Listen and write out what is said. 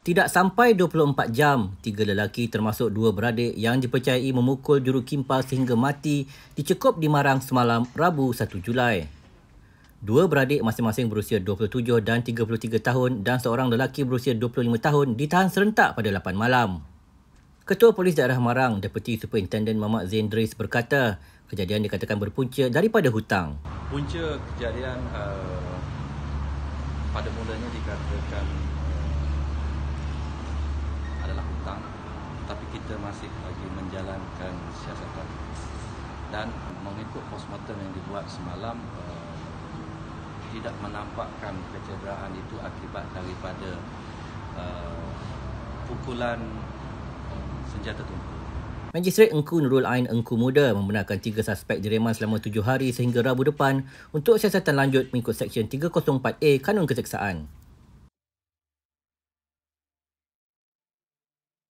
Tidak sampai 24 jam, tiga lelaki termasuk dua beradik yang dipercayai memukul juru kimpal sehingga mati dicekup di Marang semalam Rabu 1 Julai. Dua beradik masing-masing berusia 27 dan 33 tahun dan seorang lelaki berusia 25 tahun ditahan serentak pada 8 malam. Ketua Polis Daerah Marang, Deputi Superintendent Mohd Zain Dris berkata, kejadian dikatakan berpunca daripada hutang. Punca kejadian uh, pada mulanya dikatakan kita masih lagi menjalankan siasatan dan mengikut postmortem yang dibuat semalam uh, tidak menampakkan kecederaan itu akibat daripada uh, pukulan eh, senjata tumpul. Magistrate Engku Nurul Ain Engku Muda membenarkan tiga suspek direman selama tujuh hari sehingga Rabu depan untuk siasatan lanjut mengikut Seksyen 304A Kanun Keseksaan.